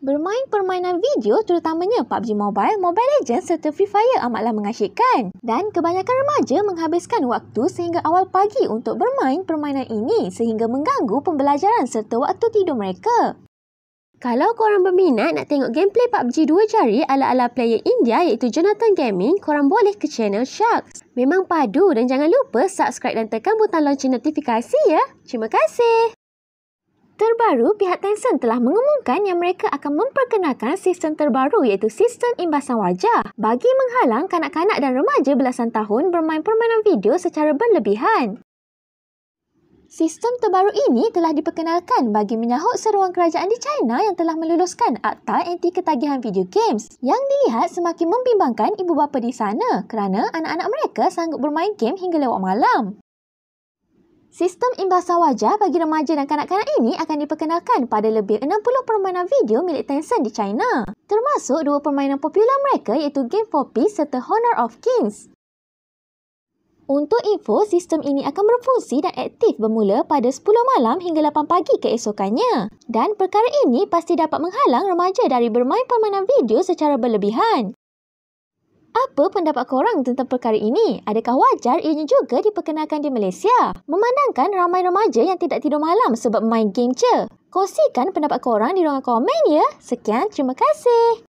Bermain permainan video terutamanya PUBG Mobile, Mobile Legends serta Free Fire amatlah mengasyikkan. Dan kebanyakan remaja menghabiskan waktu sehingga awal pagi untuk bermain permainan ini sehingga mengganggu pembelajaran serta waktu tidur mereka. Kalau korang berminat nak tengok gameplay PUBG dua jari ala-ala player India iaitu Jonathan Gaming, korang boleh ke channel Sharks. Memang padu dan jangan lupa subscribe dan tekan butang lonceng notifikasi ya. Terima kasih. Terbaru, pihak Tencent telah mengumumkan yang mereka akan memperkenalkan sistem terbaru iaitu sistem imbasan wajah bagi menghalang kanak-kanak dan remaja belasan tahun bermain permainan video secara berlebihan. Sistem terbaru ini telah diperkenalkan bagi menyahut seruan kerajaan di China yang telah meluluskan Akta Anti Ketagihan Video Games yang dilihat semakin membimbangkan ibu bapa di sana kerana anak-anak mereka sanggup bermain game hingga lewat malam. Sistem imbasan wajah bagi remaja dan kanak-kanak ini akan diperkenalkan pada lebih 60 permainan video milik Tencent di China, termasuk dua permainan popular mereka iaitu Game for Peace serta Honor of Kings. Untuk info, sistem ini akan berfungsi dan aktif bermula pada 10 malam hingga 8 pagi keesokannya. Dan perkara ini pasti dapat menghalang remaja dari bermain permainan video secara berlebihan. Apa pendapat korang tentang perkara ini? Adakah wajar ianya juga diperkenalkan di Malaysia? Memandangkan ramai remaja yang tidak tidur malam sebab main game je. Kongsikan pendapat korang di ruang komen ya. Sekian, terima kasih.